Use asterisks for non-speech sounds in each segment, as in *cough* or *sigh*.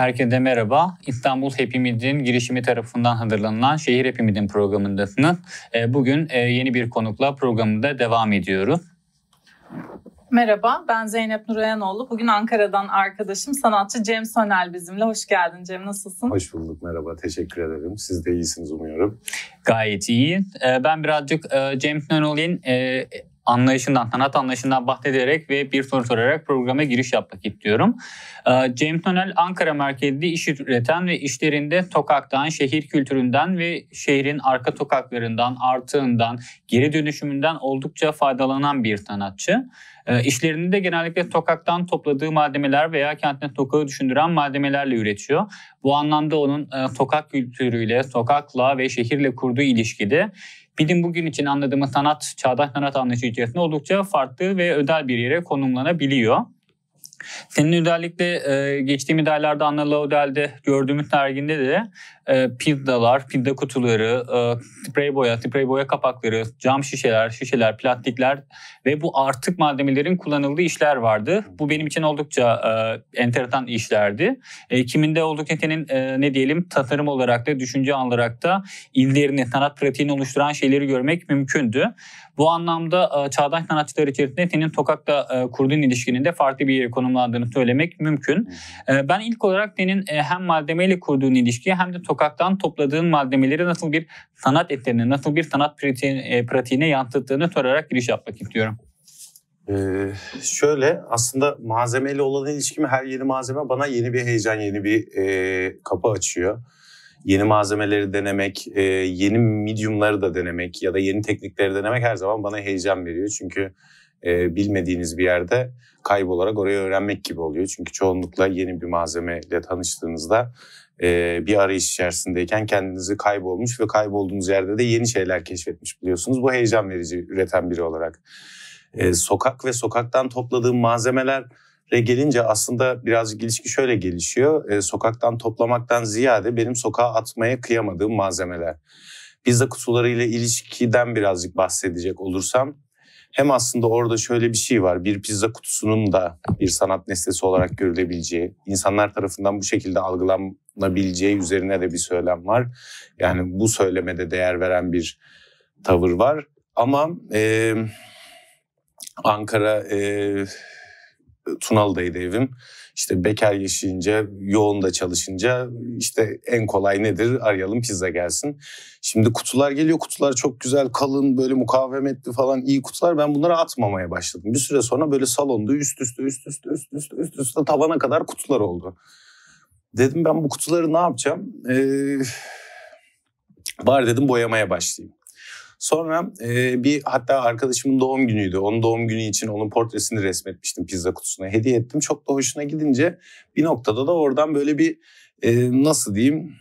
Herkese merhaba. İstanbul Happy girişimi tarafından hazırlanan Şehir Happy programındasınız. Ee, bugün e, yeni bir konukla programında devam ediyoruz. Merhaba, ben Zeynep Nurayanoğlu. Bugün Ankara'dan arkadaşım sanatçı Cem Sönel bizimle. Hoş geldin Cem, nasılsın? Hoş bulduk, merhaba. Teşekkür ederim. Siz de iyisiniz umuyorum. Gayet iyi. Ee, ben birazcık e, Cem Sönel'in e, anlayışından, sanat anlayışından bahsederek ve bir soru sorarak programa giriş yapmak istiyorum. Ee, James Tonel Ankara merkezli iş üreten ve işlerinde sokaktan, şehir kültüründen ve şehrin arka tokaklarından artığından, geri dönüşümünden oldukça faydalanan bir sanatçı. Ee, işlerini de genellikle sokaktan topladığı malzemeler veya kentine tokağı düşündüren malzemelerle üretiyor. Bu anlamda onun e, sokak kültürüyle, sokakla ve şehirle kurduğu ilişkide bilim bugün için anladığımız sanat, çağdaş sanat anlayışı içerisinde oldukça farklı ve özel bir yere konumlanabiliyor. Senin özellikle e, geçtiğimiz aylarda Anna Laudel'de gördüğümüz derginde de e, pizzalar, pizza kutuları, e, sprey boya, sprey boya kapakları, cam şişeler, şişeler, plastikler ve bu artık malzemelerin kullanıldığı işler vardı. Bu benim için oldukça e, enteresan işlerdi. E, kiminde oldukça senin e, ne diyelim tasarım olarak da, düşünce olarak da izlerini, sanat pratiğini oluşturan şeyleri görmek mümkündü. Bu anlamda e, çağdaş sanatçılar içerisinde senin Tokak'ta e, kurduğun ilişkinin de farklı bir yere konumlandığını söylemek mümkün. E, ben ilk olarak senin hem malzemeyle kurduğun ilişkiye hem de Tokak'tan topladığın malzemeleri nasıl bir sanat etlerine, nasıl bir sanat pratiğine yansıttığını sorarak giriş yapmak istiyorum. Ee, şöyle aslında malzemeyle olan ilişkimi her yeni malzeme bana yeni bir heyecan, yeni bir e, kapı açıyor yeni malzemeleri denemek, e, yeni mediumları da denemek ya da yeni teknikleri denemek her zaman bana heyecan veriyor. Çünkü e, bilmediğiniz bir yerde kaybolarak orayı öğrenmek gibi oluyor. Çünkü çoğunlukla yeni bir malzemeyle tanıştığınızda e, bir arayış içerisindeyken kendinizi kaybolmuş ve kaybolduğunuz yerde de yeni şeyler keşfetmiş biliyorsunuz. Bu heyecan verici üreten biri olarak. E, sokak ve sokaktan topladığım malzemeler gelince aslında birazcık ilişki şöyle gelişiyor. E, sokaktan toplamaktan ziyade benim sokağa atmaya kıyamadığım malzemeler. Pizza kutularıyla ilişkiden birazcık bahsedecek olursam hem aslında orada şöyle bir şey var. Bir pizza kutusunun da bir sanat nesnesi olarak görülebileceği, insanlar tarafından bu şekilde algılanabileceği üzerine de bir söylem var. Yani bu söylemede değer veren bir tavır var. Ama e, Ankara e, e, Tunaldaydı evim. İşte bekar yaşayınca, yoğun da çalışınca işte en kolay nedir? Arayalım pizza gelsin. Şimdi kutular geliyor. Kutular çok güzel, kalın, böyle mukavemetli falan iyi kutular. Ben bunları atmamaya başladım. Bir süre sonra böyle salonda üst üste üst üste üst üste üst üste tavana kadar kutular oldu. Dedim ben bu kutuları ne yapacağım? Ee, bari dedim boyamaya başlayayım. Sonra e, bir hatta arkadaşımın doğum günüydü. Onun doğum günü için onun portresini resmetmiştim pizza kutusuna. Hediye ettim. Çok da hoşuna gidince bir noktada da oradan böyle bir e, nasıl diyeyim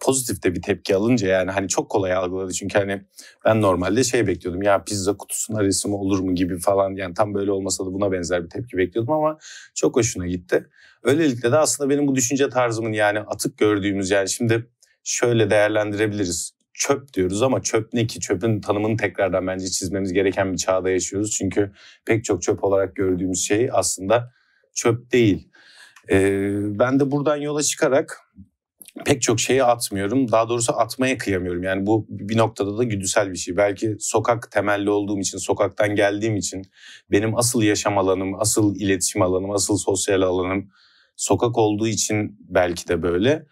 pozitif de bir tepki alınca yani hani çok kolay algıladı çünkü hani ben normalde şey bekliyordum ya pizza kutusuna resim olur mu gibi falan yani tam böyle olmasa da buna benzer bir tepki bekliyordum ama çok hoşuna gitti. Öylelikle de aslında benim bu düşünce tarzımın yani atık gördüğümüz yani şimdi şöyle değerlendirebiliriz çöp diyoruz ama çöp ne ki? Çöpün tanımını tekrardan bence çizmemiz gereken bir çağda yaşıyoruz. Çünkü pek çok çöp olarak gördüğümüz şey aslında çöp değil. Ee, ben de buradan yola çıkarak pek çok şeyi atmıyorum. Daha doğrusu atmaya kıyamıyorum. Yani bu bir noktada da güdüsel bir şey. Belki sokak temelli olduğum için, sokaktan geldiğim için benim asıl yaşam alanım, asıl iletişim alanım, asıl sosyal alanım sokak olduğu için belki de böyle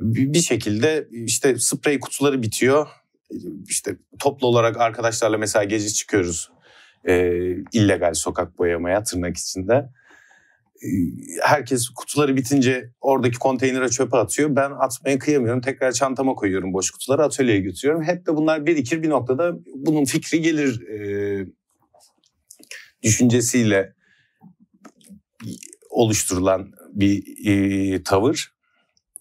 bir şekilde işte sprey kutuları bitiyor. İşte toplu olarak arkadaşlarla mesela gece çıkıyoruz. E, illegal sokak boyamaya tırnak içinde. E, herkes kutuları bitince oradaki konteynere çöpe atıyor. Ben atmaya kıyamıyorum. Tekrar çantama koyuyorum boş kutuları atölyeye götürüyorum. Hep de bunlar birikir bir noktada bunun fikri gelir e, düşüncesiyle oluşturulan bir e, tavır.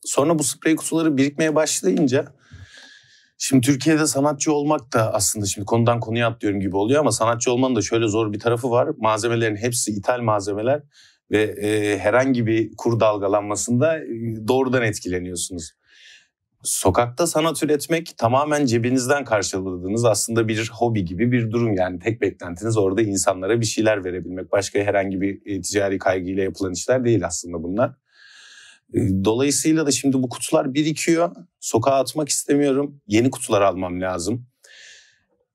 Sonra bu sprey kutuları birikmeye başlayınca Şimdi Türkiye'de sanatçı olmak da aslında şimdi konudan konuya atlıyorum gibi oluyor ama sanatçı olmanın da şöyle zor bir tarafı var. Malzemelerin hepsi ithal malzemeler ve e, herhangi bir kur dalgalanmasında e, doğrudan etkileniyorsunuz. Sokakta sanat üretmek tamamen cebinizden karşıladığınız aslında bir hobi gibi bir durum yani tek beklentiniz orada insanlara bir şeyler verebilmek. Başka herhangi bir e, ticari kaygıyla yapılan işler değil aslında bunlar. Dolayısıyla da şimdi bu kutular birikiyor. Sokağa atmak istemiyorum. Yeni kutular almam lazım.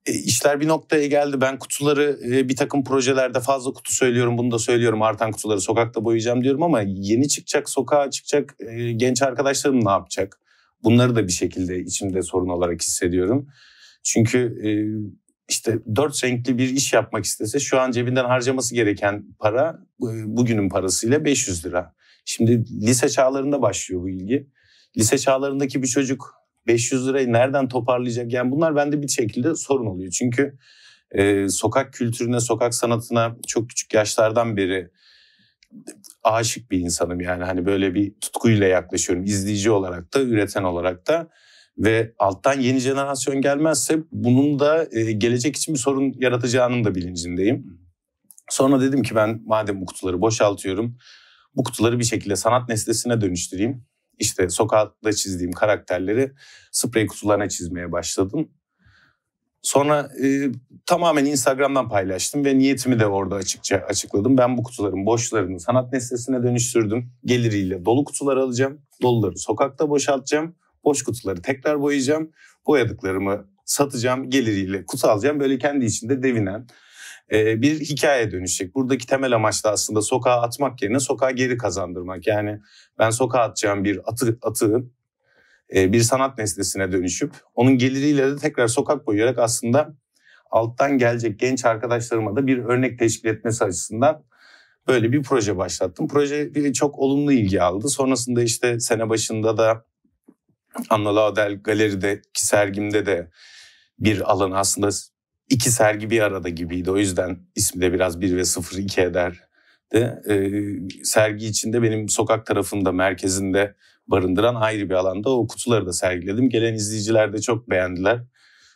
E, işler bir noktaya geldi. Ben kutuları e, bir takım projelerde fazla kutu söylüyorum. Bunu da söylüyorum. Artan kutuları sokakta boyayacağım diyorum ama yeni çıkacak, sokağa çıkacak e, genç arkadaşlarım ne yapacak? Bunları da bir şekilde içimde sorun olarak hissediyorum. Çünkü işte dört renkli bir iş yapmak istese şu an cebinden harcaması gereken para bugünün parasıyla 500 lira. Şimdi lise çağlarında başlıyor bu ilgi. Lise çağlarındaki bir çocuk 500 lirayı nereden toparlayacak? Yani bunlar bende bir şekilde sorun oluyor. Çünkü e, sokak kültürüne, sokak sanatına çok küçük yaşlardan beri aşık bir insanım yani hani böyle bir tutkuyla yaklaşıyorum izleyici olarak da üreten olarak da ve alttan yeni jenerasyon gelmezse bunun da e, gelecek için bir sorun yaratacağının da bilincindeyim. Sonra dedim ki ben madem bu kutuları boşaltıyorum bu kutuları bir şekilde sanat nesnesine dönüştüreyim. İşte sokakta çizdiğim karakterleri sprey kutularına çizmeye başladım. Sonra e, tamamen Instagram'dan paylaştım ve niyetimi de orada açıkça açıkladım. Ben bu kutuların boşlarını sanat nesnesine dönüştürdüm. Geliriyle dolu kutular alacağım. Doluları sokakta boşaltacağım. Boş kutuları tekrar boyayacağım. Boyadıklarımı satacağım. Geliriyle kutu alacağım. Böyle kendi içinde devinen, e, bir hikaye dönüşecek. Buradaki temel amaç da aslında sokağa atmak yerine sokağa geri kazandırmak. Yani ben sokağa atacağım bir atı, atığın e, bir sanat nesnesine dönüşüp onun geliriyle de tekrar sokak koyarak aslında alttan gelecek genç arkadaşlarıma da bir örnek teşkil etmesi açısından böyle bir proje başlattım. Proje çok olumlu ilgi aldı. Sonrasında işte sene başında da Anna Laudel Galeri'deki sergimde de bir alanı aslında iki sergi bir arada gibiydi. O yüzden ismi de biraz 1 ve 0 2 eder. De, e, sergi içinde benim sokak tarafında merkezinde barındıran ayrı bir alanda o kutuları da sergiledim. Gelen izleyiciler de çok beğendiler.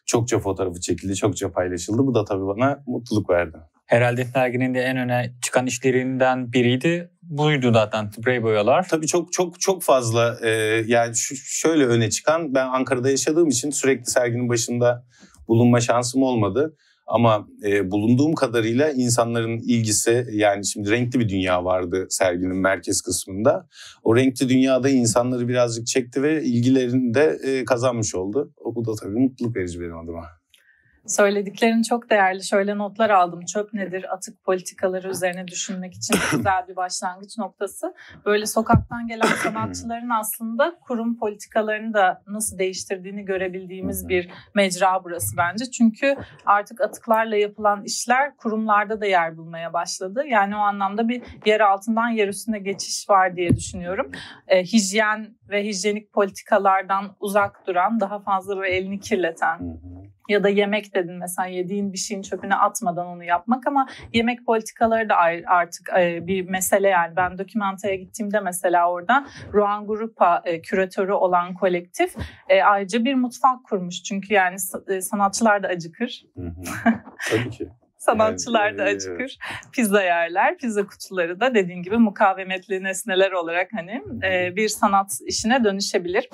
Çokça fotoğrafı çekildi, çokça paylaşıldı. Bu da tabii bana mutluluk verdi. Herhalde serginin de en öne çıkan işlerinden biriydi. Buydu zaten sprey boyalar. Tabii çok çok çok fazla e, yani şöyle öne çıkan ben Ankara'da yaşadığım için sürekli serginin başında bulunma şansım olmadı. Ama e, bulunduğum kadarıyla insanların ilgisi yani şimdi renkli bir dünya vardı serginin merkez kısmında. O renkli dünyada insanları birazcık çekti ve ilgilerini de e, kazanmış oldu. O, bu da tabii mutluluk verici benim adıma. Söylediklerin çok değerli. Şöyle notlar aldım. Çöp nedir? Atık politikaları üzerine düşünmek için *laughs* güzel bir başlangıç noktası. Böyle sokaktan gelen *laughs* sanatçıların aslında kurum politikalarını da nasıl değiştirdiğini görebildiğimiz bir mecra burası bence. Çünkü artık atıklarla yapılan işler kurumlarda da yer bulmaya başladı. Yani o anlamda bir yer altından yer üstüne geçiş var diye düşünüyorum. E, hijyen ve hijyenik politikalardan uzak duran, daha fazla ve elini kirleten ya da yemek dedin mesela yediğin bir şeyin çöpüne atmadan onu yapmak ama yemek politikaları da artık e, bir mesele yani ben dokümantaya gittiğimde mesela orada Ruan Grupa e, küratörü olan kolektif e, ayrıca bir mutfak kurmuş çünkü yani sanatçılar da acıkır. Hı hı. *laughs* Tabii ki. Sanatçılar da acıkır. Pizza yerler. Pizza kutuları da dediğin gibi mukavemetli nesneler olarak hani e, bir sanat işine dönüşebilir.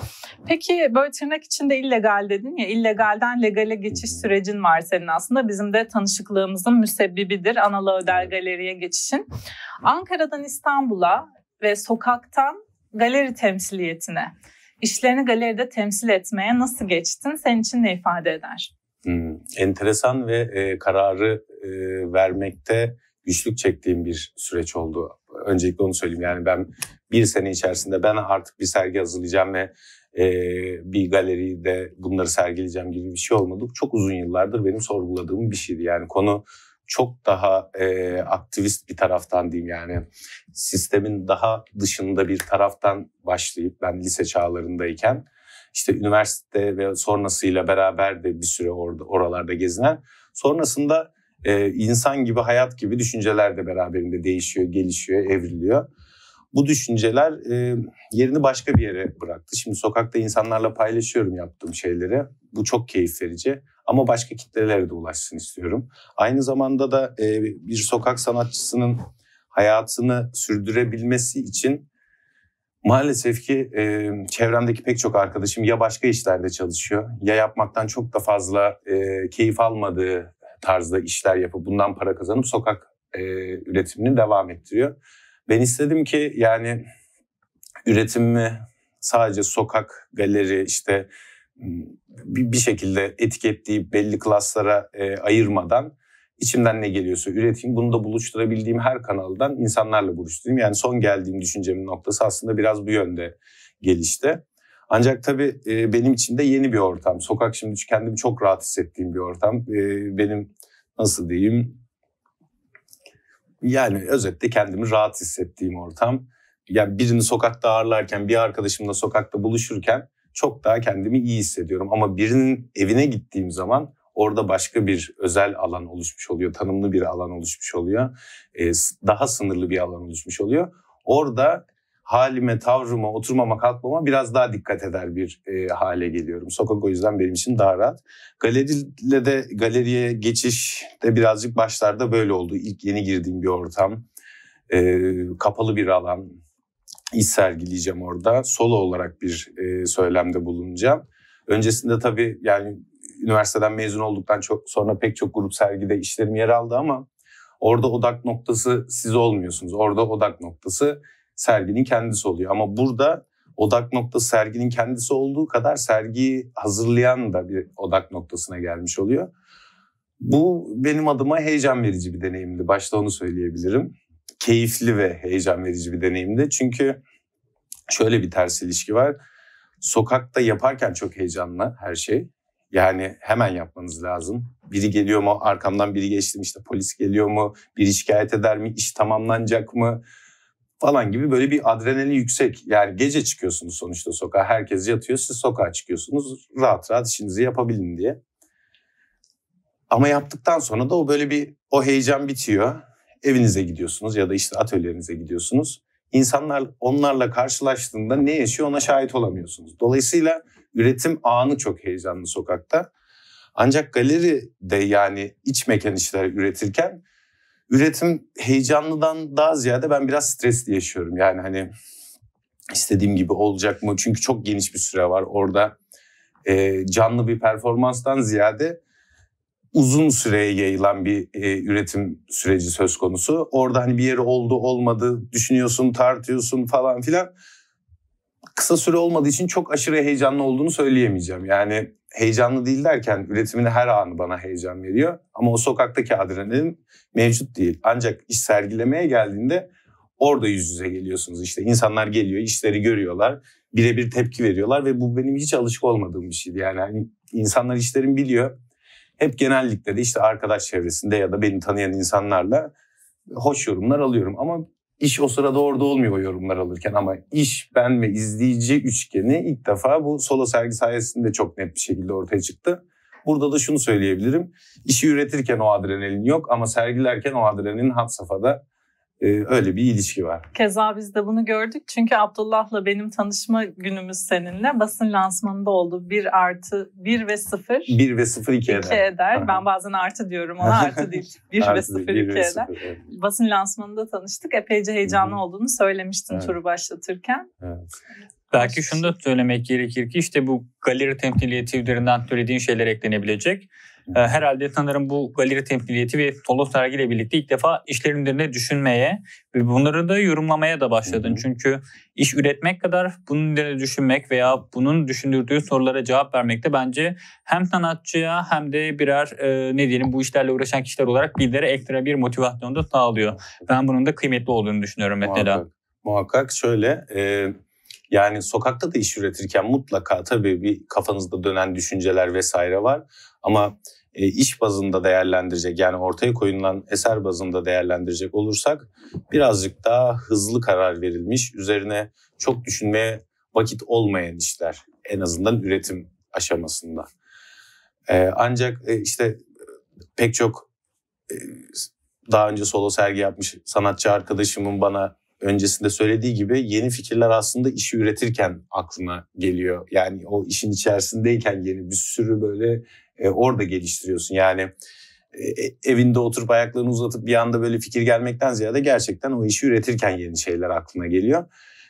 Peki böyle tırnak içinde illegal dedin ya illegalden legale geçiş sürecin var senin aslında. Bizim de tanışıklığımızın müsebbibidir. Anadolu Ödel Galeri'ye geçişin. Ankara'dan İstanbul'a ve sokaktan galeri temsiliyetine, işlerini galeride temsil etmeye nasıl geçtin? Senin için ne ifade eder? Hmm, enteresan ve e, kararı e, vermekte güçlük çektiğim bir süreç oldu. Öncelikle onu söyleyeyim. Yani ben bir sene içerisinde ben artık bir sergi hazırlayacağım ve e, bir galeride bunları sergileyeceğim gibi bir şey olmadı. Çok uzun yıllardır benim sorguladığım bir şeydi. Yani konu çok daha e, aktivist bir taraftan diyeyim yani sistemin daha dışında bir taraftan başlayıp ben lise çağlarındayken işte üniversite ve sonrasıyla beraber de bir süre orada oralarda gezinen sonrasında e, insan gibi hayat gibi düşünceler de beraberinde değişiyor, gelişiyor, evriliyor. Bu düşünceler e, yerini başka bir yere bıraktı. Şimdi sokakta insanlarla paylaşıyorum yaptığım şeyleri. Bu çok keyif verici ama başka kitlelere de ulaşsın istiyorum. Aynı zamanda da e, bir sokak sanatçısının hayatını sürdürebilmesi için maalesef ki e, çevremdeki pek çok arkadaşım ya başka işlerde çalışıyor ya yapmaktan çok da fazla e, keyif almadığı tarzda işler yapıp bundan para kazanıp sokak e, üretimini devam ettiriyor. Ben istedim ki yani üretimimi sadece sokak, galeri işte bir şekilde etiketleyip belli klaslara e, ayırmadan içimden ne geliyorsa üreteyim. Bunu da buluşturabildiğim her kanaldan insanlarla buluşturayım. Yani son geldiğim düşüncemin noktası aslında biraz bu yönde gelişti. Ancak tabii e, benim için de yeni bir ortam. Sokak şimdi kendimi çok rahat hissettiğim bir ortam. E, benim nasıl diyeyim yani özetle kendimi rahat hissettiğim ortam. Yani birini sokakta ağırlarken, bir arkadaşımla sokakta buluşurken çok daha kendimi iyi hissediyorum. Ama birinin evine gittiğim zaman orada başka bir özel alan oluşmuş oluyor. Tanımlı bir alan oluşmuş oluyor. E, daha sınırlı bir alan oluşmuş oluyor. Orada halime, tavrıma, oturmama, kalkmama biraz daha dikkat eder bir e, hale geliyorum. Sokak o yüzden benim için daha rahat. Galeriyle de galeriye geçiş de birazcık başlarda böyle oldu. İlk yeni girdiğim bir ortam. E, kapalı bir alan. İş sergileyeceğim orada. Solo olarak bir e, söylemde bulunacağım. Öncesinde tabii yani üniversiteden mezun olduktan çok sonra pek çok grup sergide işlerim yer aldı ama orada odak noktası siz olmuyorsunuz. Orada odak noktası serginin kendisi oluyor. Ama burada odak noktası serginin kendisi olduğu kadar sergiyi hazırlayan da bir odak noktasına gelmiş oluyor. Bu benim adıma heyecan verici bir deneyimdi. Başta onu söyleyebilirim. Keyifli ve heyecan verici bir deneyimdi. Çünkü şöyle bir ters ilişki var. Sokakta yaparken çok heyecanlı her şey. Yani hemen yapmanız lazım. Biri geliyor mu? Arkamdan biri geçti mi? İşte polis geliyor mu? Biri şikayet eder mi? İş tamamlanacak mı? falan gibi böyle bir adrenalin yüksek. Yani gece çıkıyorsunuz sonuçta sokağa. Herkes yatıyor. Siz sokağa çıkıyorsunuz. Rahat rahat işinizi yapabilin diye. Ama yaptıktan sonra da o böyle bir o heyecan bitiyor. Evinize gidiyorsunuz ya da işte atölyelerinize gidiyorsunuz. İnsanlar onlarla karşılaştığında ne yaşıyor ona şahit olamıyorsunuz. Dolayısıyla üretim anı çok heyecanlı sokakta. Ancak galeride yani iç mekan işler üretirken üretim heyecanlıdan daha ziyade ben biraz stresli yaşıyorum. Yani hani istediğim gibi olacak mı? Çünkü çok geniş bir süre var orada. E, canlı bir performanstan ziyade uzun süreye yayılan bir e, üretim süreci söz konusu. Orada hani bir yeri oldu olmadı düşünüyorsun tartıyorsun falan filan kısa süre olmadığı için çok aşırı heyecanlı olduğunu söyleyemeyeceğim. Yani heyecanlı değil derken üretimin her anı bana heyecan veriyor. Ama o sokaktaki adrenalin mevcut değil. Ancak iş sergilemeye geldiğinde orada yüz yüze geliyorsunuz. İşte insanlar geliyor, işleri görüyorlar. Birebir tepki veriyorlar ve bu benim hiç alışık olmadığım bir şeydi. Yani hani insanlar işlerin biliyor. Hep genellikle de işte arkadaş çevresinde ya da beni tanıyan insanlarla hoş yorumlar alıyorum. Ama İş o sırada orada olmuyor yorumlar alırken ama iş, ben ve izleyici üçgeni ilk defa bu solo sergi sayesinde çok net bir şekilde ortaya çıktı. Burada da şunu söyleyebilirim. İşi üretirken o adrenalin yok ama sergilerken o adrenalin hat safhada. Ee, öyle bir ilişki var. Keza biz de bunu gördük çünkü Abdullah'la benim tanışma günümüz seninle basın lansmanında oldu. Bir artı bir ve sıfır. Bir ve 0 iki eder. 2 eder. Ben bazen artı diyorum ona artı *laughs* değil. 1 ve 0 2 eder. Sıfır, evet. Basın lansmanında tanıştık. Epeyce heyecanlı Hı-hı. olduğunu söylemiştin evet. turu başlatırken. Evet. Belki şunu da söylemek gerekir ki işte bu galeri temsiliyeti üzerinden söylediğin şeyler eklenebilecek. Ee, herhalde sanırım bu galeri temsiliyeti ve Tolos sergiyle birlikte ilk defa işlerin üzerine düşünmeye ve bunları da yorumlamaya da başladın. Hı hı. Çünkü iş üretmek kadar bunun üzerine düşünmek veya bunun düşündürdüğü sorulara cevap vermek de bence hem sanatçıya hem de birer e, ne diyelim bu işlerle uğraşan kişiler olarak bizlere ekstra bir motivasyon da sağlıyor. Ben bunun da kıymetli olduğunu düşünüyorum mesela. Muhakkak, muhakkak şöyle e, yani sokakta da iş üretirken mutlaka tabii bir kafanızda dönen düşünceler vesaire var. Ama e, iş bazında değerlendirecek yani ortaya koyulan eser bazında değerlendirecek olursak birazcık daha hızlı karar verilmiş, üzerine çok düşünmeye vakit olmayan işler en azından üretim aşamasında. E, ancak e, işte pek çok e, daha önce solo sergi yapmış sanatçı arkadaşımın bana öncesinde söylediği gibi yeni fikirler aslında işi üretirken aklına geliyor. Yani o işin içerisindeyken yeni bir sürü böyle e, orada geliştiriyorsun. Yani e, e, evinde oturup ayaklarını uzatıp bir anda böyle fikir gelmekten ziyade gerçekten o işi üretirken yeni şeyler aklına geliyor.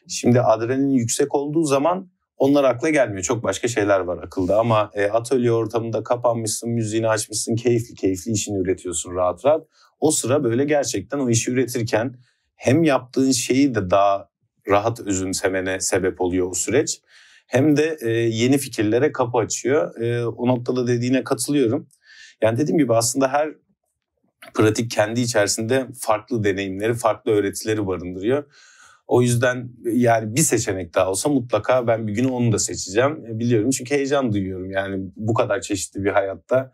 Şimdi adrenalin yüksek olduğu zaman onlar akla gelmiyor. Çok başka şeyler var akılda ama e, atölye ortamında kapanmışsın, müziğini açmışsın, keyifli keyifli işini üretiyorsun rahat rahat. O sıra böyle gerçekten o işi üretirken hem yaptığın şeyi de daha rahat özümsemene sebep oluyor o süreç. Hem de e, yeni fikirlere kapı açıyor. E, o noktada dediğine katılıyorum. Yani dediğim gibi aslında her pratik kendi içerisinde farklı deneyimleri, farklı öğretileri barındırıyor. O yüzden e, yani bir seçenek daha olsa mutlaka ben bir gün onu da seçeceğim. E, biliyorum çünkü heyecan duyuyorum. Yani bu kadar çeşitli bir hayatta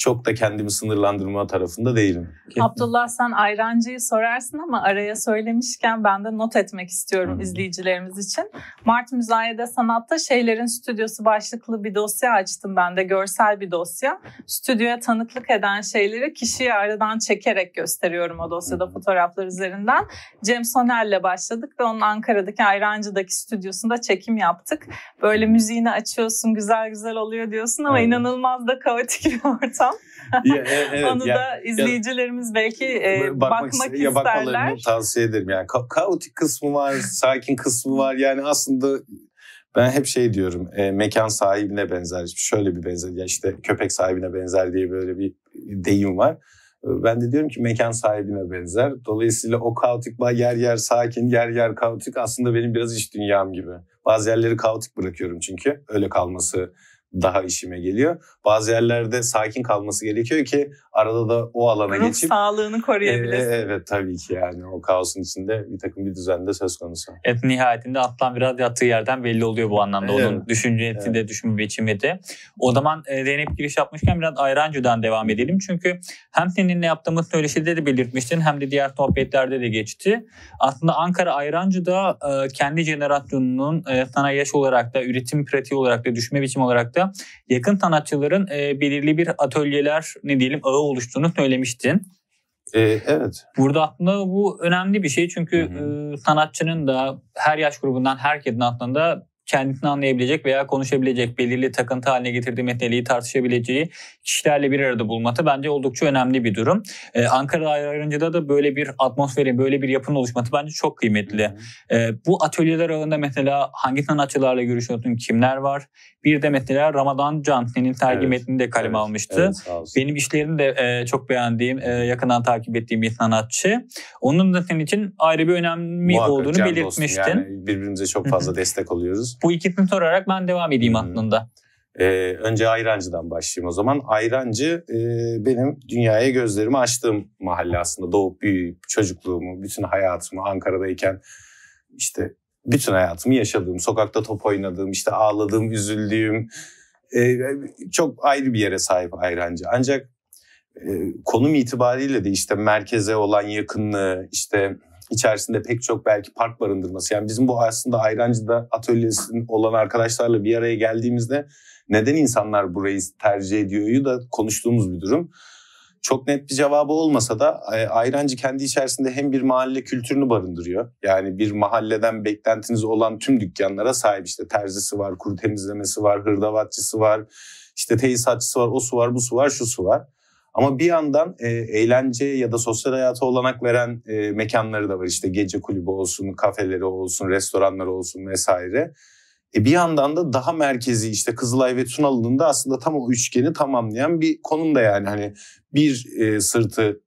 çok da kendimi sınırlandırma tarafında değilim. Abdullah sen ayrancıyı sorarsın ama araya söylemişken ben de not etmek istiyorum Hı. izleyicilerimiz için. Mart Müzayede Sanat'ta Şeylerin Stüdyosu başlıklı bir dosya açtım ben de görsel bir dosya. Stüdyoya tanıklık eden şeyleri kişiyi aradan çekerek gösteriyorum o dosyada Hı. fotoğraflar üzerinden. Cem Soner'le başladık ve onun Ankara'daki Ayrancı'daki stüdyosunda çekim yaptık. Böyle müziğini açıyorsun güzel güzel oluyor diyorsun ama Aynen. inanılmaz da kaotik bir *laughs* ortam kanal. *laughs* Ya, e, evet, Onu ya, da izleyicilerimiz ya, belki e, bakmak, bakmak ister, isterler. tavsiye ederim. Yani ka- kaotik kısmı var, sakin kısmı var. Yani aslında ben hep şey diyorum e, mekan sahibine benzer şöyle bir benzer ya işte köpek sahibine benzer diye böyle bir deyim var. Ben de diyorum ki mekan sahibine benzer. Dolayısıyla o kaotik bağ yer yer sakin, yer yer kaotik aslında benim biraz iş dünyam gibi. Bazı yerleri kaotik bırakıyorum çünkü öyle kalması daha işime geliyor. Bazı yerlerde sakin kalması gerekiyor ki arada da o alana Ruh geçip... sağlığını koruyabilirsin. E, evet tabii ki yani o kaosun içinde bir takım bir düzende söz konusu. Evet nihayetinde atlan biraz yattığı yerden belli oluyor bu anlamda. Evet. Onun düşüncesi evet. de düşünme biçimi de. O zaman e, Zeynep giriş yapmışken biraz Ayrancı'dan devam edelim. Çünkü hem seninle yaptığımız söyleşide de belirtmiştin hem de diğer sohbetlerde de geçti. Aslında Ankara Ayrancı'da e, kendi jenerasyonunun e, sana yaş olarak da üretim pratiği olarak da düşme biçimi olarak da konuşmamızda yakın sanatçıların e, belirli bir atölyeler ne diyelim ağı oluştuğunu söylemiştin. E, evet. Burada aslında bu önemli bir şey çünkü hı hı. E, sanatçının da her yaş grubundan herkesin aslında kendini anlayabilecek veya konuşabilecek, belirli takıntı haline getirdiği metneliği tartışabileceği kişilerle bir arada bulması bence oldukça önemli bir durum. Ee, Ankara Ayrıncı'da da böyle bir atmosferin, böyle bir yapının oluşması bence çok kıymetli. Ee, bu atölyeler alanında mesela hangi sanatçılarla görüşüyordun? kimler var? Bir de mesela Ramazan Cantne'nin tercih evet, metnini de kaleme evet, almıştı. Evet, Benim işlerini de e, çok beğendiğim, e, yakından takip ettiğim bir sanatçı. Onun da senin için ayrı bir önemi Muhakkak, olduğunu belirtmiştin. Yani birbirimize çok fazla destek oluyoruz. Bu ikisini sorarak ben devam edeyim hmm. aklında. Ee, önce Ayrancı'dan başlayayım o zaman. Ayrancı e, benim dünyaya gözlerimi açtığım mahalle aslında. Doğup büyüyüp çocukluğumu, bütün hayatımı Ankara'dayken işte bütün hayatımı yaşadığım, sokakta top oynadığım, işte ağladığım, üzüldüğüm e, çok ayrı bir yere sahip Ayrancı. Ancak e, konum itibariyle de işte merkeze olan yakınlığı, işte içerisinde pek çok belki park barındırması. Yani bizim bu aslında Ayrancı'da atölyesinin olan arkadaşlarla bir araya geldiğimizde neden insanlar burayı tercih ediyor'yu da konuştuğumuz bir durum. Çok net bir cevabı olmasa da e, Ayrancı kendi içerisinde hem bir mahalle kültürünü barındırıyor. Yani bir mahalleden beklentiniz olan tüm dükkanlara sahip işte terzisi var, kuru temizlemesi var, hırdavatçısı var, işte tesisatçısı var, o su var, bu su var, şu su var. Ama bir yandan e, eğlence ya da sosyal hayata olanak veren e, mekanları da var. İşte gece kulübü olsun, kafeleri olsun, restoranlar olsun vesaire. E bir yandan da daha merkezi işte Kızılay ve Tunalı'nın da aslında tam o üçgeni tamamlayan bir konum da yani. Hani bir e, sırtı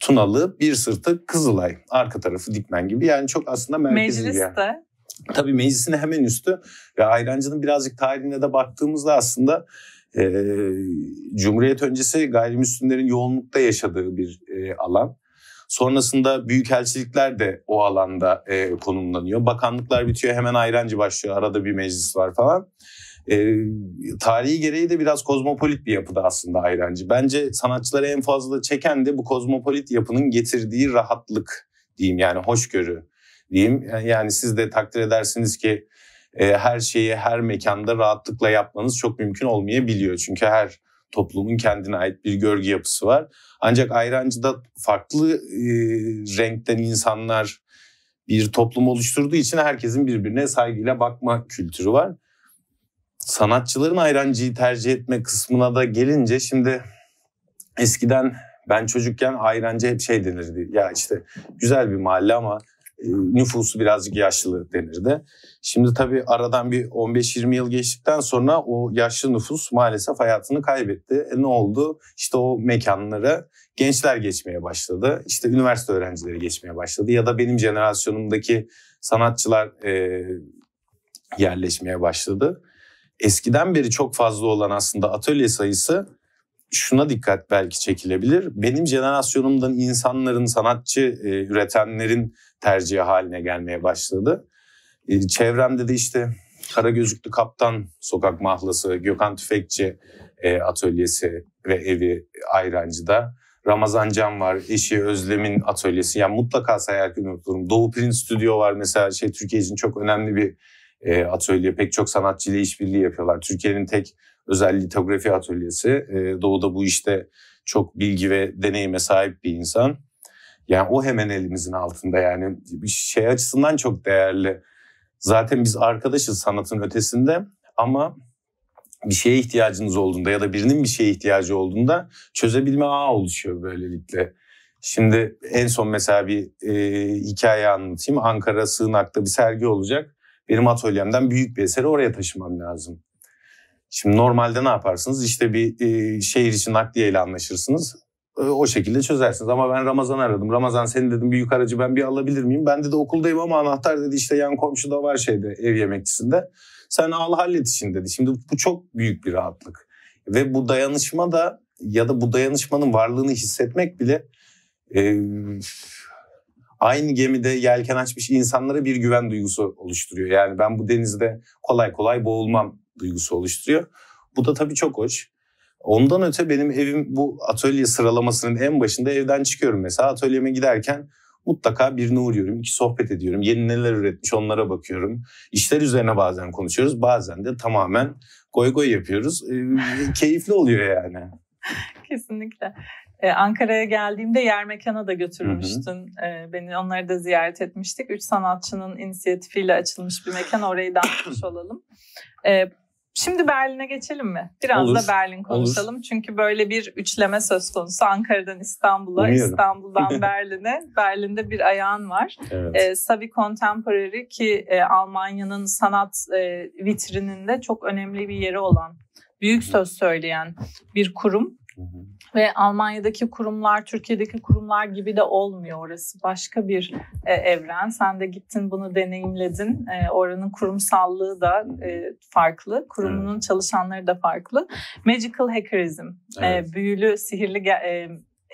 Tunalı, bir sırtı Kızılay. Arka tarafı Dikmen gibi yani çok aslında merkezi bir yer. Yani. Tabii meclisin hemen üstü ve Ayrancı'nın birazcık tarihine de baktığımızda aslında e, Cumhuriyet öncesi gayrimüslimlerin yoğunlukta yaşadığı bir e, alan. Sonrasında büyükelçilikler de o alanda e, konumlanıyor. Bakanlıklar bitiyor hemen ayrancı başlıyor. Arada bir meclis var falan. E, tarihi gereği de biraz kozmopolit bir yapıda aslında ayrancı. Bence sanatçıları en fazla çeken de bu kozmopolit yapının getirdiği rahatlık diyeyim yani hoşgörü diyeyim. Yani siz de takdir edersiniz ki e, her şeyi her mekanda rahatlıkla yapmanız çok mümkün olmayabiliyor. Çünkü her toplumun kendine ait bir görgü yapısı var. Ancak ayrancıda farklı e, renkten insanlar bir toplum oluşturduğu için herkesin birbirine saygıyla bakma kültürü var. Sanatçıların ayrancıyı tercih etme kısmına da gelince şimdi eskiden ben çocukken ayrancı hep şey denirdi. Ya işte güzel bir mahalle ama e, nüfusu birazcık yaşlı denirdi. Şimdi tabii aradan bir 15-20 yıl geçtikten sonra o yaşlı nüfus maalesef hayatını kaybetti. E ne oldu? İşte o mekanlara gençler geçmeye başladı. İşte üniversite öğrencileri geçmeye başladı. Ya da benim jenerasyonumdaki sanatçılar e, yerleşmeye başladı. Eskiden beri çok fazla olan aslında atölye sayısı şuna dikkat belki çekilebilir. Benim jenerasyonumdan insanların, sanatçı e, üretenlerin tercihi haline gelmeye başladı. E, çevremde de işte Kara Gözüklü Kaptan Sokak Mahlası, Gökhan Tüfekçi e, atölyesi ve evi Ayrancı'da. Ramazan Can var, eşi Özlem'in atölyesi. Yani mutlaka sayar durum. Doğu Print Stüdyo var mesela şey Türkiye için çok önemli bir e, atölye. Pek çok sanatçıyla işbirliği yapıyorlar. Türkiye'nin tek özel litografi atölyesi. Ee, doğu'da bu işte çok bilgi ve deneyime sahip bir insan. Yani o hemen elimizin altında yani bir şey açısından çok değerli. Zaten biz arkadaşız sanatın ötesinde ama bir şeye ihtiyacınız olduğunda ya da birinin bir şeye ihtiyacı olduğunda çözebilme ağı oluşuyor böylelikle. Şimdi en son mesela bir e, hikaye anlatayım. Ankara Sığınak'ta bir sergi olacak. Benim atölyemden büyük bir eseri oraya taşımam lazım. Şimdi normalde ne yaparsınız? İşte bir e, şehir için nakliye ile anlaşırsınız. E, o şekilde çözersiniz. Ama ben Ramazan aradım. Ramazan senin dedim büyük aracı ben bir alabilir miyim? Ben de okuldayım ama anahtar dedi işte yan komşuda var şeyde ev yemekçisinde. Sen al hallet için dedi. Şimdi bu çok büyük bir rahatlık. Ve bu dayanışma da ya da bu dayanışmanın varlığını hissetmek bile e, aynı gemide yelken açmış insanlara bir güven duygusu oluşturuyor. Yani ben bu denizde kolay kolay boğulmam duygusu oluşturuyor. Bu da tabii çok hoş. Ondan öte benim evim bu atölye sıralamasının en başında evden çıkıyorum mesela. Atölyeme giderken mutlaka birini uğruyorum, iki sohbet ediyorum. Yeni neler üretmiş onlara bakıyorum. İşler üzerine bazen konuşuyoruz, bazen de tamamen goy goy yapıyoruz. E, *laughs* keyifli oluyor yani. Kesinlikle. Ee, Ankara'ya geldiğimde yer mekana da götürmüştün. Ee, beni onları da ziyaret etmiştik. Üç sanatçının inisiyatifiyle açılmış bir mekan. Orayı da anlatmış *clears throat* olalım. Ee, Şimdi Berlin'e geçelim mi? Biraz olur, da Berlin konuşalım. Olur. Çünkü böyle bir üçleme söz konusu. Ankara'dan İstanbul'a, İstanbul'dan *laughs* Berlin'e. Berlin'de bir ayağın var. Evet. E, Savi Contemporary ki e, Almanya'nın sanat e, vitrininde çok önemli bir yeri olan, büyük söz söyleyen bir kurum. Hı hı. Ve Almanya'daki kurumlar Türkiye'deki kurumlar gibi de olmuyor orası. Başka bir e, evren. Sen de gittin bunu deneyimledin. E, oranın kurumsallığı da e, farklı. Kurumunun evet. çalışanları da farklı. Magical Hackerism. E, evet. E, büyülü, sihirli e,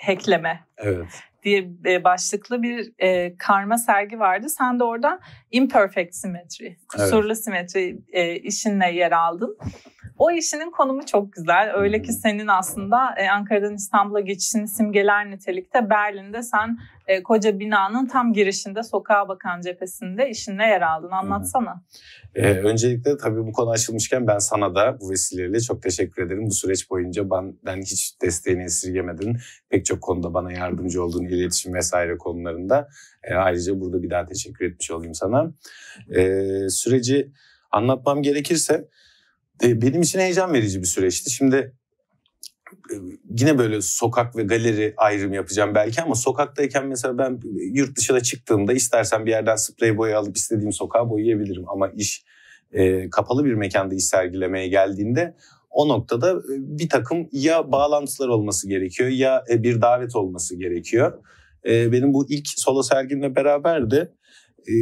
hackleme. Evet diye e, başlıklı bir e, karma sergi vardı. Sen de orada imperfect simetri, kusurlu evet. simetri e, işinle yer aldın. O işinin konumu çok güzel. Öyle ki hmm. senin aslında e, Ankara'dan İstanbul'a geçişini simgeler nitelikte Berlin'de sen e, koca binanın tam girişinde sokağa bakan cephesinde işinle yer aldın. Anlatsana. Ee, öncelikle tabii bu konu açılmışken ben sana da bu vesileyle çok teşekkür ederim. Bu süreç boyunca benden hiç desteğini esirgemedin. Pek çok konuda bana yardımcı oldun iletişim vesaire konularında. E, ayrıca burada bir daha teşekkür etmiş olayım sana. E, süreci anlatmam gerekirse e, benim için heyecan verici bir süreçti. Şimdi e, yine böyle sokak ve galeri ayrım yapacağım belki ama sokaktayken mesela ben e, yurt dışına çıktığımda istersen bir yerden sprey boya alıp istediğim sokağa boyayabilirim ama iş e, kapalı bir mekanda iş sergilemeye geldiğinde o noktada bir takım ya bağlantılar olması gerekiyor ya bir davet olması gerekiyor. E, benim bu ilk solo sergimle beraber de ee,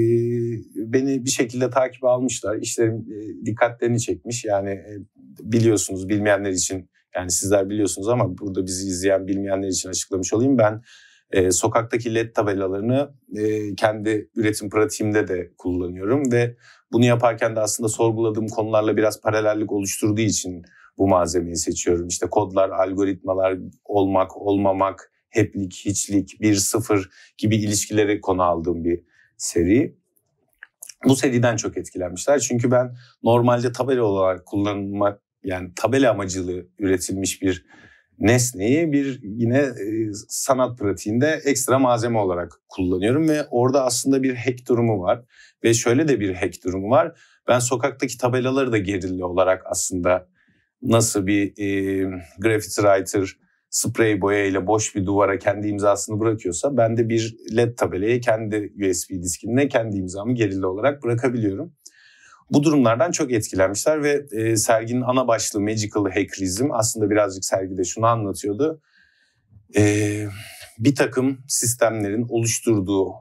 beni bir şekilde takip almışlar. İşlerim e, dikkatlerini çekmiş. Yani e, biliyorsunuz bilmeyenler için yani sizler biliyorsunuz ama burada bizi izleyen bilmeyenler için açıklamış olayım. Ben e, sokaktaki led tabelalarını e, kendi üretim pratiğimde de kullanıyorum ve bunu yaparken de aslında sorguladığım konularla biraz paralellik oluşturduğu için bu malzemeyi seçiyorum. İşte kodlar, algoritmalar, olmak, olmamak, heplik, hiçlik, bir sıfır gibi ilişkileri konu aldığım bir seri. Bu seriden çok etkilenmişler. Çünkü ben normalde tabela olarak kullanılmak yani tabela amacılı üretilmiş bir nesneyi bir yine e, sanat pratiğinde ekstra malzeme olarak kullanıyorum ve orada aslında bir hack durumu var ve şöyle de bir hack durumu var. Ben sokaktaki tabelaları da gerilli olarak aslında nasıl bir e, graffiti writer sprey boya ile boş bir duvara kendi imzasını bırakıyorsa ben de bir led tabelaya kendi USB diskinde kendi imzamı gerili olarak bırakabiliyorum. Bu durumlardan çok etkilenmişler ve e, serginin ana başlığı Magical Hackerism aslında birazcık sergide şunu anlatıyordu. E, bir takım sistemlerin oluşturduğu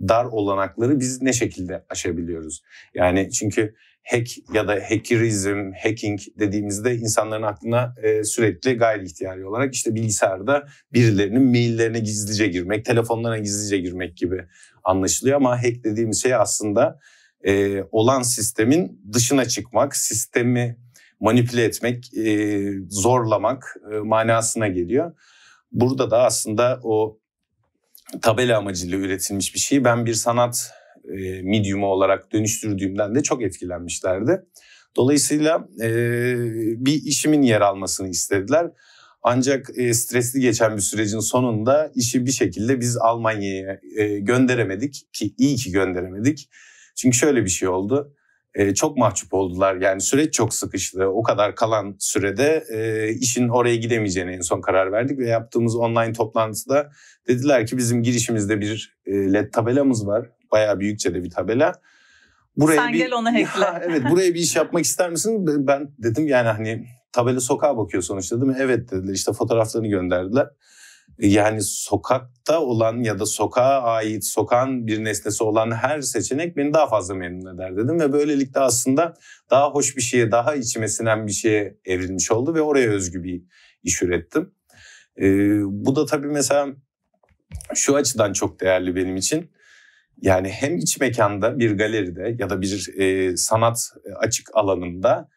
dar olanakları biz ne şekilde aşabiliyoruz? Yani çünkü hack ya da hackerizm, hacking dediğimizde insanların aklına e, sürekli gayri ihtiyari olarak işte bilgisayarda birilerinin maillerine gizlice girmek, telefonlarına gizlice girmek gibi anlaşılıyor. Ama hack dediğimiz şey aslında e, olan sistemin dışına çıkmak, sistemi manipüle etmek, e, zorlamak e, manasına geliyor. Burada da aslında o tabela amacıyla üretilmiş bir şey. Ben bir sanat e, medium'u olarak dönüştürdüğümden de çok etkilenmişlerdi. Dolayısıyla e, bir işimin yer almasını istediler. Ancak e, stresli geçen bir sürecin sonunda işi bir şekilde biz Almanya'ya e, gönderemedik ki iyi ki gönderemedik. Çünkü şöyle bir şey oldu. çok mahcup oldular. Yani süreç çok sıkıştı. O kadar kalan sürede işin oraya gidemeyeceğine en son karar verdik ve yaptığımız online toplantıda dediler ki bizim girişimizde bir led tabelamız var. Bayağı büyükçe de bir tabela. Buraya Sen bir, gel onu *laughs* hackle. evet buraya bir iş *laughs* yapmak ister misin? Ben dedim yani hani tabela sokağa bakıyor sonuçta değil mi? Evet dediler işte fotoğraflarını gönderdiler. E, yani sokakta olan ya da sokağa ait, sokağın bir nesnesi olan her seçenek beni daha fazla memnun eder dedim. Ve böylelikle aslında daha hoş bir şeye, daha içime sinen bir şeye evrilmiş oldu ve oraya özgü bir iş ürettim. Ee, bu da tabii mesela şu açıdan çok değerli benim için. Yani hem iç mekanda bir galeride ya da bir e, sanat e, açık alanında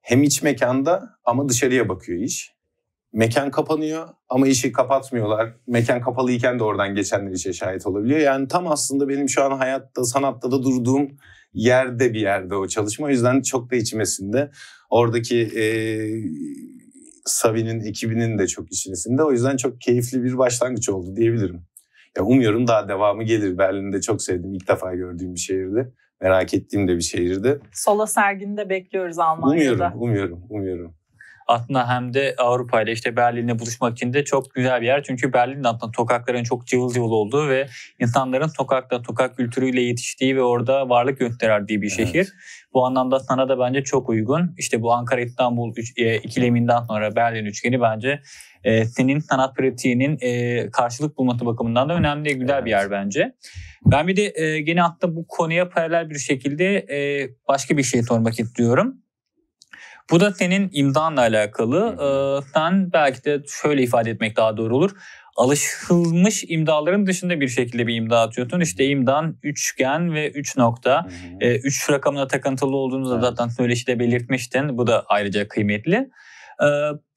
hem iç mekanda ama dışarıya bakıyor iş. Mekan kapanıyor ama işi kapatmıyorlar. Mekan kapalıyken de oradan geçenler işe şahit olabiliyor. Yani tam aslında benim şu an hayatta, sanatta da durduğum yerde bir yerde o çalışma. O yüzden çok da içmesinde. Oradaki e, Savi'nin ekibinin de çok içerisinde. O yüzden çok keyifli bir başlangıç oldu diyebilirim. E, umuyorum daha devamı gelir. Berlin'de çok sevdim. ilk defa gördüğüm bir şehirdi. Merak ettiğim de bir şehirdi. Sola sergini de bekliyoruz Almanya'da. Umuyorum, umuyorum, umuyorum aslında hem de Avrupa ile işte Berlin'le buluşmak için de çok güzel bir yer. Çünkü Berlin'de aslında sokakların çok cıvıl cıvıl olduğu ve insanların sokakta, sokak kültürüyle yetiştiği ve orada varlık gösterdiği bir şehir. Evet. Bu anlamda sana da bence çok uygun. İşte bu Ankara-İstanbul e, ikileminden sonra Berlin üçgeni bence e, senin sanat pratiğinin e, karşılık bulması bakımından da önemli güzel evet. bir yer bence. Ben bir de e, gene hatta bu konuya paralel bir şekilde e, başka bir şey sormak istiyorum. Bu da senin imdanla alakalı. Ee, sen belki de şöyle ifade etmek daha doğru olur. Alışılmış imdaların dışında bir şekilde bir imda atıyorsun. İşte imdan üçgen ve üç nokta. Ee, üç rakamına takıntılı olduğunuzu evet. zaten söyleşide belirtmiştin. Bu da ayrıca kıymetli. Ee,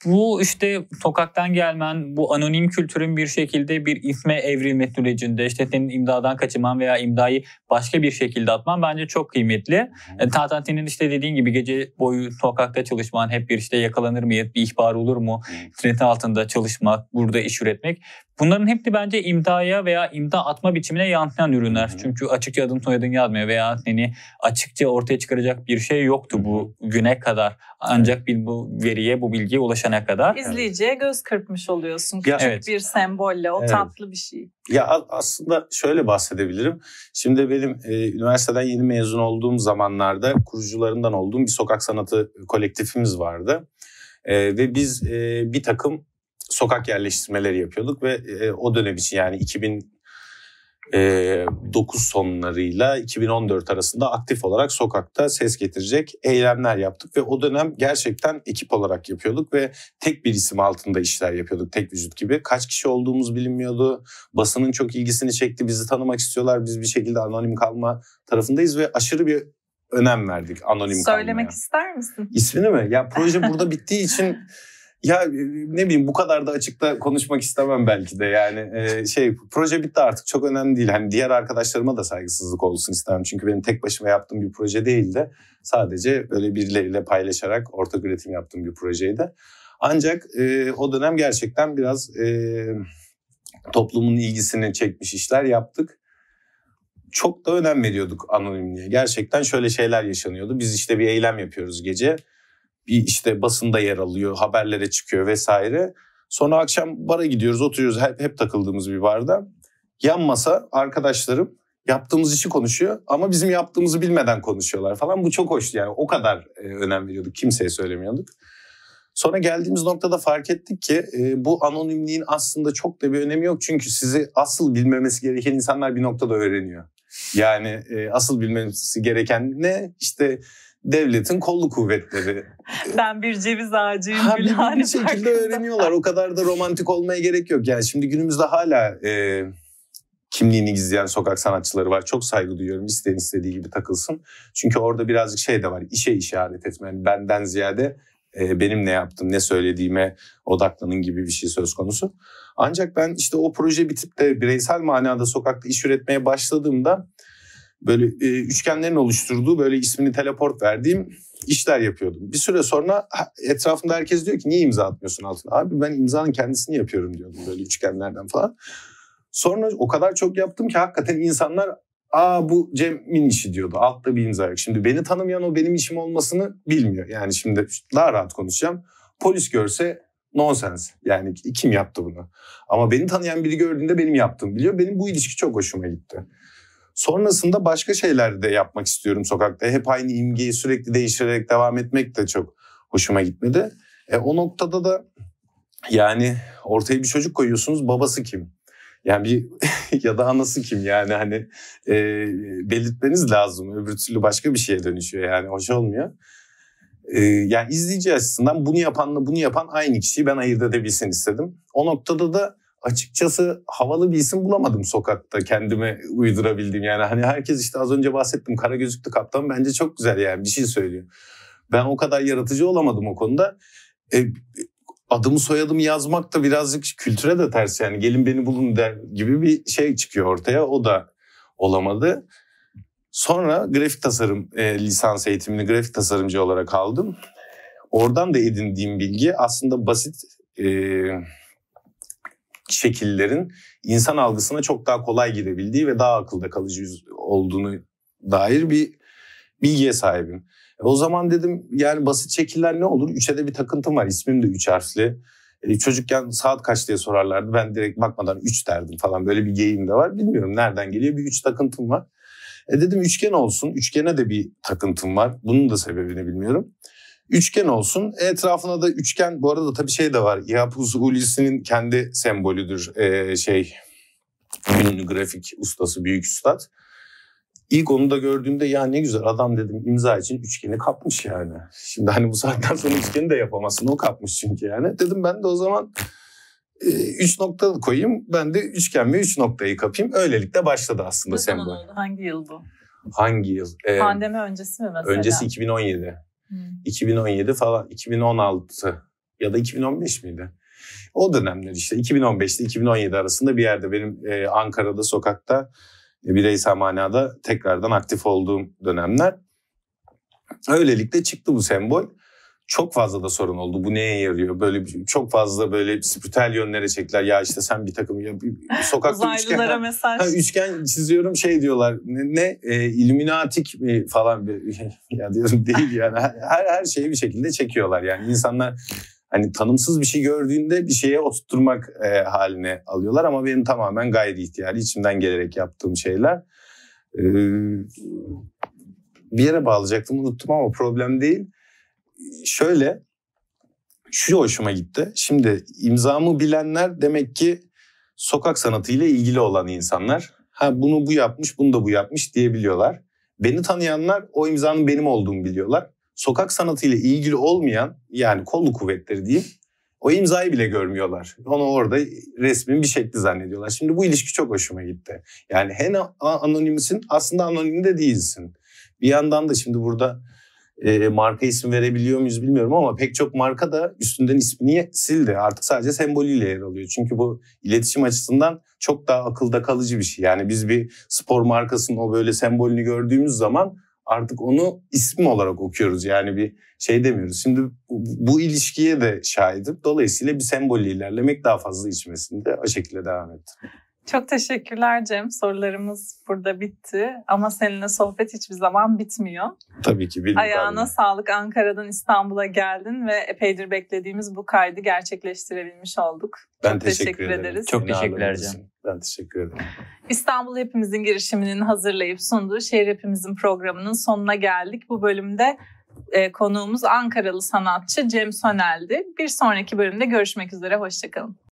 bu işte sokaktan gelmen, bu anonim kültürün bir şekilde bir isme evrilme sürecinde işte senin imdadan kaçınman veya imdayı başka bir şekilde atman bence çok kıymetli. E, Tatantinin işte dediğin gibi gece boyu sokakta çalışman, hep bir işte yakalanır mı, bir ihbar olur mu, treti altında çalışmak, burada iş üretmek. Bunların hepsi bence imdaya veya imda atma biçimine yansıyan ürünler. Çünkü açıkça adın soyadın yazmıyor veya seni açıkça ortaya çıkaracak bir şey yoktu bu güne kadar. Ancak bu veriye, bu bilgiye ulaşan sene kadar. İzleyiciye evet. göz kırpmış oluyorsun küçük ya, evet. bir sembolle. O evet. tatlı bir şey. Ya aslında şöyle bahsedebilirim. Şimdi benim e, üniversiteden yeni mezun olduğum zamanlarda kurucularından olduğum bir sokak sanatı kolektifimiz vardı. E, ve biz e, bir takım sokak yerleştirmeleri yapıyorduk ve e, o dönem için yani 2000 9 ee, sonlarıyla 2014 arasında aktif olarak sokakta ses getirecek eylemler yaptık ve o dönem gerçekten ekip olarak yapıyorduk ve tek bir isim altında işler yapıyorduk tek vücut gibi. Kaç kişi olduğumuz bilinmiyordu. Basının çok ilgisini çekti. Bizi tanımak istiyorlar. Biz bir şekilde anonim kalma tarafındayız ve aşırı bir önem verdik anonim Söylemek kalmaya. Söylemek ister misin? İsmini mi? Ya proje burada bittiği için *laughs* Ya e, ne bileyim bu kadar da açıkta konuşmak istemem belki de yani e, şey proje bitti artık çok önemli değil. Hani diğer arkadaşlarıma da saygısızlık olsun istemem. Çünkü benim tek başıma yaptığım bir proje değildi. Sadece böyle birileriyle paylaşarak ortak üretim yaptığım bir projeydi. Ancak e, o dönem gerçekten biraz e, toplumun ilgisini çekmiş işler yaptık. Çok da önem veriyorduk anonimliğe. Gerçekten şöyle şeyler yaşanıyordu. Biz işte bir eylem yapıyoruz gece işte basında yer alıyor, haberlere çıkıyor vesaire. Sonra akşam bara gidiyoruz, oturuyoruz hep, hep takıldığımız bir barda. Yan masa arkadaşlarım yaptığımız işi konuşuyor ama bizim yaptığımızı bilmeden konuşuyorlar falan. Bu çok hoştu yani o kadar e, önem veriyorduk, kimseye söylemiyorduk. Sonra geldiğimiz noktada fark ettik ki e, bu anonimliğin aslında çok da bir önemi yok. Çünkü sizi asıl bilmemesi gereken insanlar bir noktada öğreniyor. Yani e, asıl bilmemesi gereken ne? İşte devletin kollu kuvvetleri. Ben bir ceviz ağacıyım. Ha, bir, bir şekilde öğreniyorlar. O kadar da romantik olmaya gerek yok. Yani şimdi günümüzde hala e, kimliğini gizleyen sokak sanatçıları var. Çok saygı duyuyorum. İsteyen istediği gibi takılsın. Çünkü orada birazcık şey de var. İşe işaret etme. Yani benden ziyade e, benim ne yaptım, ne söylediğime odaklanın gibi bir şey söz konusu. Ancak ben işte o proje bitip de bireysel manada sokakta iş üretmeye başladığımda böyle e, üçgenlerin oluşturduğu böyle ismini teleport verdiğim işler yapıyordum. Bir süre sonra etrafında herkes diyor ki niye imza atmıyorsun altına? Abi ben imzanın kendisini yapıyorum diyordum böyle üçgenlerden falan. Sonra o kadar çok yaptım ki hakikaten insanlar aa bu Cem'in işi diyordu. Altta bir imza yok. Şimdi beni tanımayan o benim işim olmasını bilmiyor. Yani şimdi daha rahat konuşacağım. Polis görse nonsens. Yani kim yaptı bunu? Ama beni tanıyan biri gördüğünde benim yaptığımı biliyor. Benim bu ilişki çok hoşuma gitti. Sonrasında başka şeyler de yapmak istiyorum sokakta. Hep aynı imgeyi sürekli değiştirerek devam etmek de çok hoşuma gitmedi. E, o noktada da yani ortaya bir çocuk koyuyorsunuz babası kim? Yani bir *laughs* ya da anası kim yani hani e, belirtmeniz lazım. Öbür türlü başka bir şeye dönüşüyor yani hoş olmuyor. E, yani izleyici açısından bunu yapanla bunu yapan aynı kişiyi ben ayırt edebilsin istedim. O noktada da açıkçası havalı bir isim bulamadım sokakta kendime uydurabildiğim. Yani hani herkes işte az önce bahsettim kara gözüklü kaptan bence çok güzel yani bir şey söylüyor. Ben o kadar yaratıcı olamadım o konuda. E, adımı soyadımı yazmak da birazcık kültüre de ters yani gelin beni bulun der gibi bir şey çıkıyor ortaya o da olamadı. Sonra grafik tasarım e, lisans eğitimini grafik tasarımcı olarak aldım. Oradan da edindiğim bilgi aslında basit e, şekillerin insan algısına çok daha kolay girebildiği ve daha akılda kalıcı olduğunu dair bir bilgiye sahibim. E o zaman dedim yani basit şekiller ne olur? Üçe de bir takıntım var. İsmim de üç harfli. E, çocukken saat kaç diye sorarlardı. Ben direkt bakmadan üç derdim falan. Böyle bir geyim de var. Bilmiyorum nereden geliyor. Bir üç takıntım var. E dedim üçgen olsun. Üçgene de bir takıntım var. Bunun da sebebini bilmiyorum. Üçgen olsun. E, etrafına da üçgen bu arada tabii şey de var. Yapuz Hulusi'nin kendi sembolüdür ee, şey ünlü grafik ustası büyük ustad. İlk onu da gördüğümde ya ne güzel adam dedim imza için üçgeni kapmış yani. Şimdi hani bu saatten sonra üçgeni de yapamazsın o kapmış çünkü yani. Dedim ben de o zaman e, üç nokta koyayım ben de üçgen bir üç noktayı kapayım. Öylelikle başladı aslında sembol. Hangi yıl bu? Hangi yıl? Ee, Pandemi öncesi mi mesela? Öncesi 2017. 2017 hmm. falan 2016 ya da 2015 miydi? O dönemler işte 2015 ile 2017 arasında bir yerde benim e, Ankara'da sokakta e, bireysel manada tekrardan aktif olduğum dönemler. Öylelikle çıktı bu sembol çok fazla da sorun oldu. Bu neye yarıyor? Böyle bir, şey, çok fazla böyle spiritüel yönlere çektiler. Ya işte sen bir takım ya, bir, sokakta üçgen, mesaj. Ha, üçgen çiziyorum şey diyorlar. Ne, ne e, illuminatik mi falan bir, *laughs* ya diyorum değil yani. Her, her şeyi bir şekilde çekiyorlar yani. insanlar hani tanımsız bir şey gördüğünde bir şeye oturtmak e, haline alıyorlar ama benim tamamen gayri ihtiyari içimden gelerek yaptığım şeyler. Ee, bir yere bağlayacaktım unuttum ama problem değil şöyle şu hoşuma gitti. Şimdi imzamı bilenler demek ki sokak sanatıyla ilgili olan insanlar. Ha bunu bu yapmış, bunu da bu yapmış diyebiliyorlar. Beni tanıyanlar o imzanın benim olduğumu biliyorlar. Sokak sanatıyla ilgili olmayan yani kolluk kuvvetleri diyeyim o imzayı bile görmüyorlar. Onu orada resmin bir şekli zannediyorlar. Şimdi bu ilişki çok hoşuma gitti. Yani hem anonimsin, aslında anonim de değilsin. Bir yandan da şimdi burada e, marka isim verebiliyor muyuz bilmiyorum ama pek çok marka da üstünden ismini sildi. Artık sadece sembolüyle yer alıyor. Çünkü bu iletişim açısından çok daha akılda kalıcı bir şey. Yani biz bir spor markasının o böyle sembolünü gördüğümüz zaman artık onu isim olarak okuyoruz. Yani bir şey demiyoruz. Şimdi bu ilişkiye de şahidim. Dolayısıyla bir sembolü ilerlemek daha fazla içmesinde o şekilde devam etti. Çok teşekkürler Cem. Sorularımız burada bitti ama seninle sohbet hiçbir zaman bitmiyor. Tabii ki. Benim Ayağına sağlık. Ankara'dan İstanbul'a geldin ve epeydir beklediğimiz bu kaydı gerçekleştirebilmiş olduk. Ben Çok teşekkür, teşekkür ederim. ederiz. Çok Beni teşekkürler Cem. Ben teşekkür ederim. İstanbul Hepimizin girişiminin hazırlayıp sunduğu Şehir Hepimizin programının sonuna geldik. Bu bölümde e, konuğumuz Ankaralı sanatçı Cem Sönel'di. Bir sonraki bölümde görüşmek üzere, hoşçakalın.